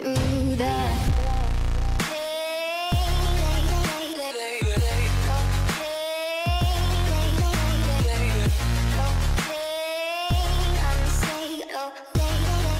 mm.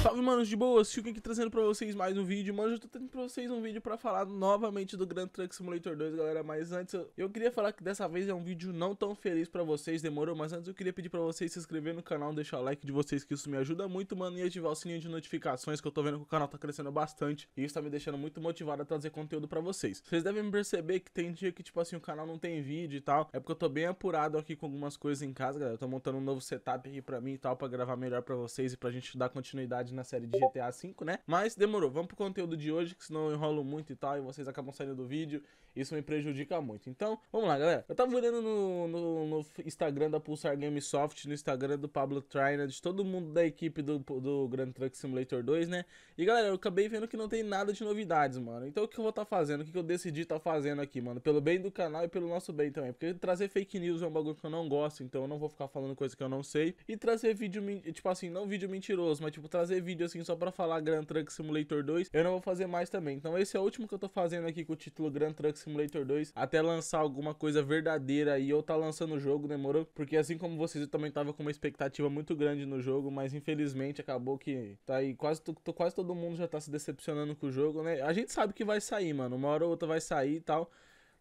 Salve, manos, de boa, Silk aqui trazendo pra vocês mais um vídeo. Mano, eu tô trazendo pra vocês um vídeo pra falar novamente do Grand Truck Simulator 2, galera. Mas antes, eu, eu queria falar que dessa vez é um vídeo não tão feliz pra vocês, demorou. Mas antes, eu queria pedir pra vocês se inscrever no canal, deixar o like de vocês, que isso me ajuda muito, mano. E ativar o sininho de notificações, que eu tô vendo que o canal tá crescendo bastante. E isso tá me deixando muito motivado a trazer conteúdo pra vocês. Vocês devem perceber que tem dia que, tipo assim, o canal não tem vídeo e tal. É porque eu tô bem apurado aqui com algumas coisas em casa, galera. Eu tô montando um novo setup aqui pra mim e tal, pra gravar melhor pra vocês e pra gente dar continuidade na série de GTA V, né? Mas demorou, vamos pro conteúdo de hoje, que senão eu enrolo muito e tal, e vocês acabam saindo do vídeo, isso me prejudica muito. Então, vamos lá, galera. Eu tava olhando no, no, no Instagram da Pulsar Gamesoft, no Instagram do Pablo Traina, de todo mundo da equipe do, do Grand Truck Simulator 2, né? E, galera, eu acabei vendo que não tem nada de novidades, mano. Então, o que eu vou estar tá fazendo? O que eu decidi estar tá fazendo aqui, mano? Pelo bem do canal e pelo nosso bem também. Porque trazer fake news é um bagulho que eu não gosto, então eu não vou ficar falando coisa que eu não sei. E trazer vídeo, tipo assim, não vídeo mentiroso, mas, tipo, trazer vídeo assim só pra falar Grand Truck Simulator 2, eu não vou fazer mais também. Então esse é o último que eu tô fazendo aqui com o título Grand Truck Simulator 2, até lançar alguma coisa verdadeira aí ou tá lançando o jogo, demorou? Porque assim como vocês, eu também tava com uma expectativa muito grande no jogo, mas infelizmente acabou que tá aí quase, tô, tô, quase todo mundo já tá se decepcionando com o jogo, né? A gente sabe que vai sair, mano, uma hora ou outra vai sair e tal,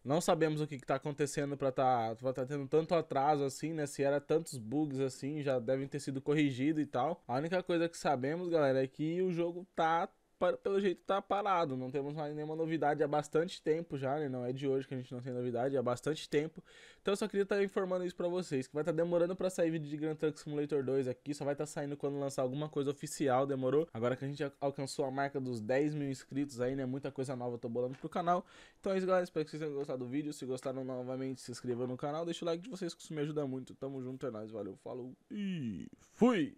não sabemos o que, está acontecendo para tá, pra tá tendo tanto atraso assim, né? Se era tantos bugs assim, já devem ter sido corrigido e tal. A única coisa que sabemos, galera, é que o jogo tá pelo jeito tá parado, não temos mais nenhuma novidade há bastante tempo já, né? Não é de hoje que a gente não tem novidade, há bastante tempo. Então eu só queria estar tá informando isso para vocês, que vai estar tá demorando para sair vídeo de Grand Truck Simulator 2 aqui, só vai estar tá saindo quando lançar alguma coisa oficial, demorou? Agora que a gente alcançou a marca dos 10 mil inscritos aí, né? Muita coisa nova eu tô bolando pro canal. Então é isso, galera, espero que vocês tenham gostado do vídeo. Se gostaram, novamente se inscreva no canal, deixa o like de vocês que isso me ajuda muito. Tamo junto, é nóis, valeu, falou e fui!